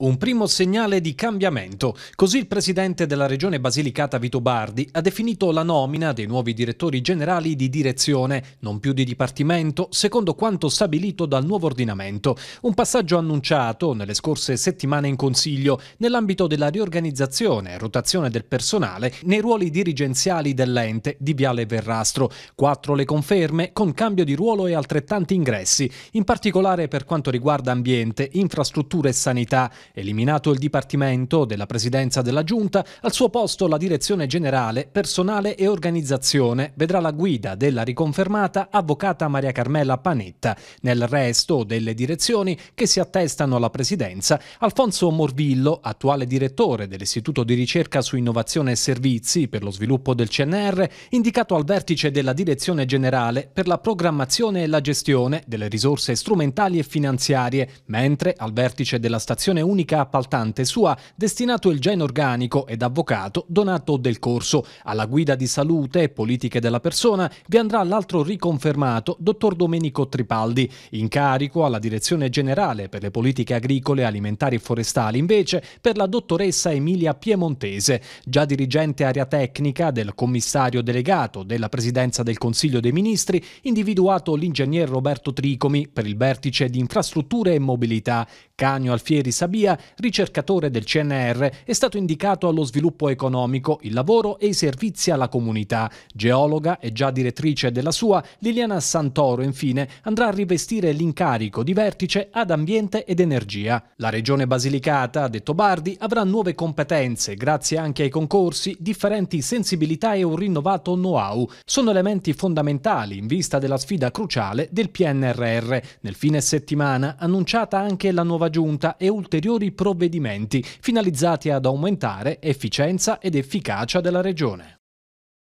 Un primo segnale di cambiamento. Così il presidente della regione Basilicata Vito Bardi ha definito la nomina dei nuovi direttori generali di direzione, non più di dipartimento, secondo quanto stabilito dal nuovo ordinamento. Un passaggio annunciato nelle scorse settimane in Consiglio nell'ambito della riorganizzazione e rotazione del personale nei ruoli dirigenziali dell'ente di Viale Verrastro. Quattro le conferme con cambio di ruolo e altrettanti ingressi, in particolare per quanto riguarda ambiente, infrastrutture e sanità Eliminato il Dipartimento della Presidenza della Giunta, al suo posto la Direzione Generale, Personale e Organizzazione vedrà la guida della riconfermata Avvocata Maria Carmela Panetta. Nel resto delle direzioni che si attestano alla Presidenza, Alfonso Morvillo, attuale direttore dell'Istituto di Ricerca su Innovazione e Servizi per lo Sviluppo del CNR, indicato al vertice della Direzione Generale per la Programmazione e la Gestione delle risorse strumentali e finanziarie, mentre al vertice della Stazione Unica l'unica appaltante sua destinato il gen organico ed avvocato Donato Del Corso. Alla guida di salute e politiche della persona vi andrà l'altro riconfermato dottor Domenico Tripaldi. In carico alla direzione generale per le politiche agricole, alimentari e forestali invece per la dottoressa Emilia Piemontese, già dirigente area tecnica del commissario delegato della Presidenza del Consiglio dei Ministri, individuato l'ingegner Roberto Tricomi per il vertice di infrastrutture e mobilità, Canio Alfieri Sabia ricercatore del CNR, è stato indicato allo sviluppo economico, il lavoro e i servizi alla comunità. Geologa e già direttrice della sua, Liliana Santoro, infine, andrà a rivestire l'incarico di vertice ad ambiente ed energia. La regione Basilicata, ha detto Bardi, avrà nuove competenze, grazie anche ai concorsi, differenti sensibilità e un rinnovato know-how. Sono elementi fondamentali in vista della sfida cruciale del PNRR. Nel fine settimana annunciata anche la nuova giunta e ulteriori ulteriori provvedimenti finalizzati ad aumentare efficienza ed efficacia della Regione.